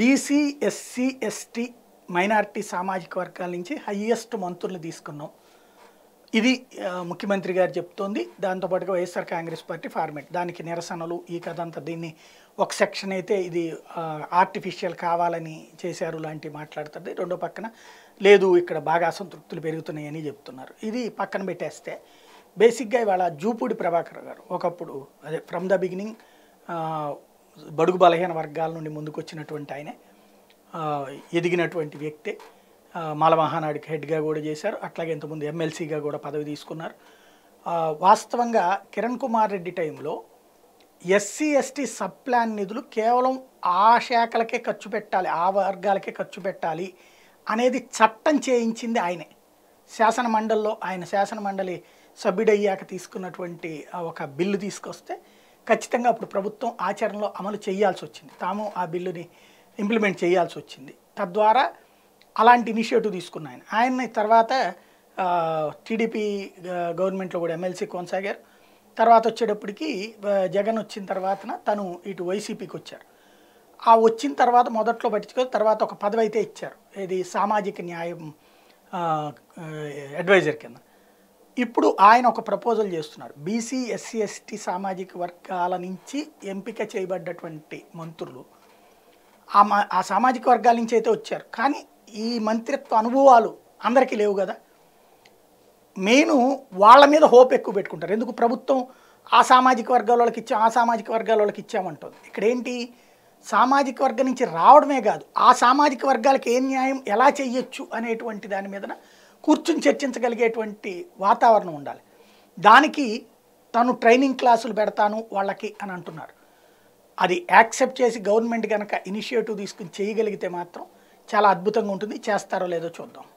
BC SC ST minority సామాజిక వర్గాల నుంచి హయ్యెస్ట్ మంత్రులు తీసుకున్నాం ఇది ముఖ్యమంత్రి గారు చెప్తోంది దాంతోపాటుగా వైఎస్ఆర్ కాంగ్రెస్ పార్టీ ఫార్మేట్ దానికి నిరసనలు ఈ కథ అంతా దీన్ని ఒక సెక్షన్ అయితే ఇది ఆర్టిఫిషియల్ కావాలని చేశారు లాంటివి మాట్లాడుతుంది రెండో పక్కన లేదు ఇక్కడ బాగా అసంతృప్తులు పెరుగుతున్నాయని చెప్తున్నారు ఇది పక్కన పెట్టేస్తే బేసిక్గా ఇవాళ జూపూడి ప్రభాకర్ గారు ఒకప్పుడు అదే ఫ్రమ్ ద బిగినింగ్ బడుగు బలహీన వర్గాల నుండి ముందుకొచ్చినటువంటి ఆయనే ఎదిగినటువంటి వ్యక్తే మాల మహానాడికి హెడ్గా కూడా చేశారు అట్లాగే ఇంతకుముందు ఎమ్మెల్సీగా కూడా పదవి తీసుకున్నారు వాస్తవంగా కిరణ్ కుమార్ రెడ్డి టైంలో ఎస్సీ ఎస్టీ సబ్ ప్లాన్ నిధులు కేవలం ఆ శాఖలకే ఖర్చు పెట్టాలి ఆ వర్గాలకే ఖర్చు పెట్టాలి అనేది చట్టం చేయించింది ఆయనే శాసన మండలిలో ఆయన శాసన మండలి సభ్యుడయ్యాక తీసుకున్నటువంటి ఒక బిల్లు తీసుకొస్తే ఖచ్చితంగా అప్పుడు ప్రభుత్వం ఆచరణలో అమలు చేయాల్సి వచ్చింది తాము ఆ బిల్లుని ఇంప్లిమెంట్ చేయాల్సి వచ్చింది తద్వారా అలాంటి ఇనిషియేటివ్ తీసుకున్న ఆయన ఆయన తర్వాత టీడీపీ గవర్నమెంట్లో కూడా ఎమ్మెల్సీ కొనసాగారు తర్వాత వచ్చేటప్పటికి జగన్ వచ్చిన తర్వాత తను ఇటు వైసీపీకి వచ్చారు ఆ వచ్చిన తర్వాత మొదట్లో పట్టించుకొని తర్వాత ఒక పదవి అయితే ఇచ్చారు ఇది సామాజిక న్యాయం అడ్వైజర్ కింద ఇప్పుడు ఆయన ఒక ప్రపోజల్ చేస్తున్నారు బీసీ ఎస్సీ ఎస్టీ సామాజిక వర్గాల నుంచి ఎంపిక చేయబడ్డటువంటి మంత్రులు ఆ మా ఆ సామాజిక వర్గాల నుంచి అయితే వచ్చారు కానీ ఈ మంత్రిత్వ అనుభవాలు అందరికీ లేవు కదా మెయిన్ వాళ్ళ మీద హోప్ ఎక్కువ పెట్టుకుంటారు ఎందుకు ప్రభుత్వం ఆ సామాజిక వర్గాల వాళ్ళకి ఇచ్చాం ఆ సామాజిక వర్గాల వాళ్ళకి ఇచ్చామంటుంది ఇక్కడ ఏంటి సామాజిక వర్గం నుంచి రావడమే కాదు ఆ సామాజిక వర్గాలకు ఏం న్యాయం ఎలా చెయ్యొచ్చు అనేటువంటి దాని మీదన కూర్చుని చర్చించగలిగేటువంటి వాతావరణం ఉండాలి దానికి తను ట్రైనింగ్ క్లాసులు పెడతాను వాళ్ళకి అని అంటున్నారు అది యాక్సెప్ట్ చేసి గవర్నమెంట్ కనుక ఇనిషియేటివ్ తీసుకుని చేయగలిగితే మాత్రం చాలా అద్భుతంగా ఉంటుంది చేస్తారో లేదో చూద్దాం